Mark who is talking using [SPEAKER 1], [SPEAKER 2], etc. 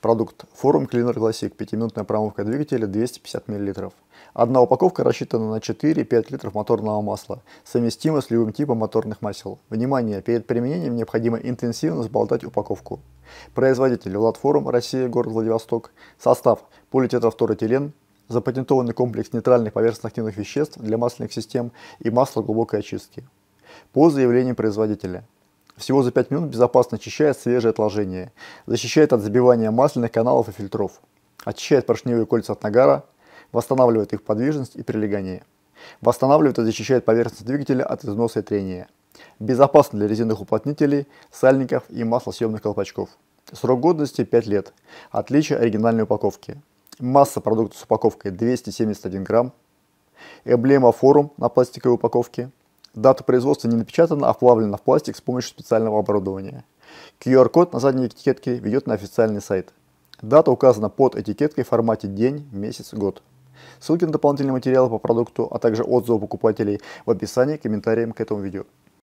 [SPEAKER 1] Продукт Forum Cleaner Classic, 5-минутная промывка двигателя 250 мл. Одна упаковка рассчитана на 4-5 литров моторного масла, совместима с любым типом моторных масел. Внимание, перед применением необходимо интенсивно сболтать упаковку. Производитель Владфорум, Россия, город Владивосток. Состав полиэтиловторэтилен, запатентованный комплекс нейтральных поверхностных веществ для масляных систем и масло глубокой очистки. По заявлению производителя – всего за 5 минут безопасно очищает свежие отложения, защищает от забивания масляных каналов и фильтров, очищает поршневые кольца от нагара, восстанавливает их подвижность и прилегание, восстанавливает и защищает поверхность двигателя от износа и трения. Безопасно для резиновых уплотнителей, сальников и маслосъемных колпачков. Срок годности 5 лет. Отличие оригинальной упаковки. Масса продукта с упаковкой 271 грамм. Эмблема форум на пластиковой упаковке – Дата производства не напечатана, а вплавлена в пластик с помощью специального оборудования. QR-код на задней этикетке ведет на официальный сайт. Дата указана под этикеткой в формате день, месяц, год. Ссылки на дополнительные материалы по продукту, а также отзывы покупателей в описании к комментариям к этому видео.